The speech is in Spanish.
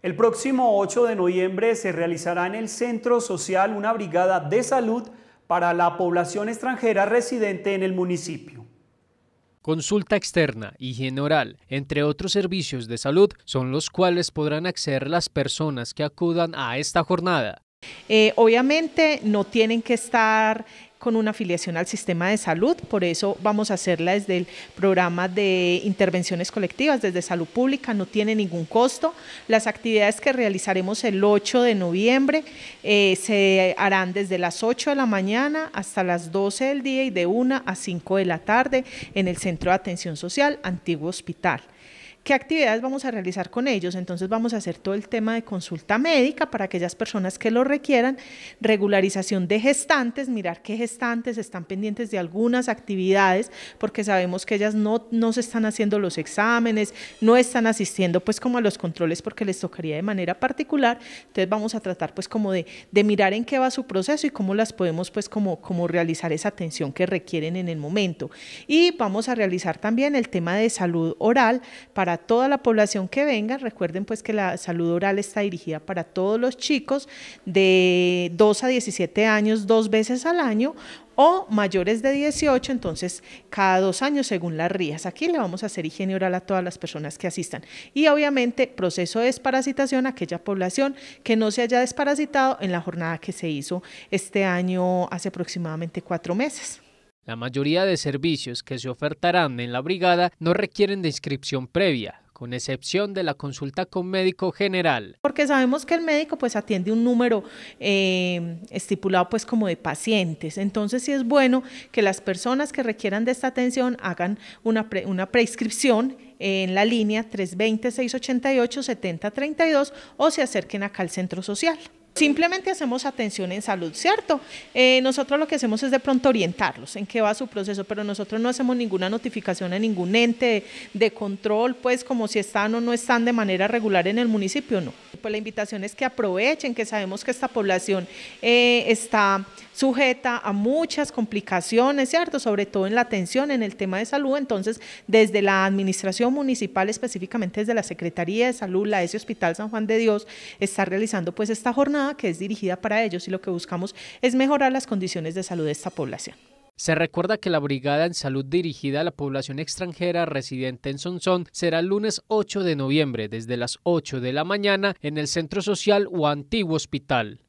El próximo 8 de noviembre se realizará en el Centro Social una brigada de salud para la población extranjera residente en el municipio. Consulta externa, y general, entre otros servicios de salud, son los cuales podrán acceder las personas que acudan a esta jornada. Eh, obviamente no tienen que estar con una afiliación al sistema de salud, por eso vamos a hacerla desde el programa de intervenciones colectivas, desde salud pública, no tiene ningún costo. Las actividades que realizaremos el 8 de noviembre eh, se harán desde las 8 de la mañana hasta las 12 del día y de 1 a 5 de la tarde en el Centro de Atención Social Antiguo Hospital qué actividades vamos a realizar con ellos. Entonces vamos a hacer todo el tema de consulta médica para aquellas personas que lo requieran, regularización de gestantes, mirar qué gestantes están pendientes de algunas actividades, porque sabemos que ellas no, no se están haciendo los exámenes, no están asistiendo pues como a los controles porque les tocaría de manera particular. Entonces vamos a tratar pues como de, mirar en qué va su proceso y cómo las podemos pues como, como realizar esa atención que requieren en el momento. Y vamos a realizar también el tema de salud oral para toda la población que venga. Recuerden pues que la salud oral está dirigida para todos los chicos de 2 a 17 años dos veces al año o mayores de 18, entonces cada dos años según las rías Aquí le vamos a hacer higiene oral a todas las personas que asistan. Y obviamente proceso de desparasitación a aquella población que no se haya desparasitado en la jornada que se hizo este año hace aproximadamente cuatro meses. La mayoría de servicios que se ofertarán en la brigada no requieren de inscripción previa, con excepción de la consulta con médico general. Porque sabemos que el médico pues atiende un número eh, estipulado pues como de pacientes, entonces sí es bueno que las personas que requieran de esta atención hagan una, una prescripción en la línea 320-688-7032 o se acerquen acá al centro social. Simplemente hacemos atención en salud, ¿cierto? Eh, nosotros lo que hacemos es de pronto orientarlos en qué va su proceso, pero nosotros no hacemos ninguna notificación a ningún ente de, control, pues como si están o no están de manera regular en el municipio, no. Pues la invitación es que aprovechen, que sabemos que esta población eh, está sujeta a muchas complicaciones, ¿cierto? Sobre todo en la atención, en el tema de salud. Entonces, desde la administración municipal, específicamente desde la Secretaría de Salud, la ese Hospital San Juan de Dios, está realizando pues esta jornada que es dirigida para ellos y lo que buscamos es mejorar las condiciones de salud de esta población. Se recuerda que la brigada en salud dirigida a la población extranjera residente en Sonsón será el lunes 8 de noviembre desde las 8 de la mañana en el Centro Social o Antiguo Hospital.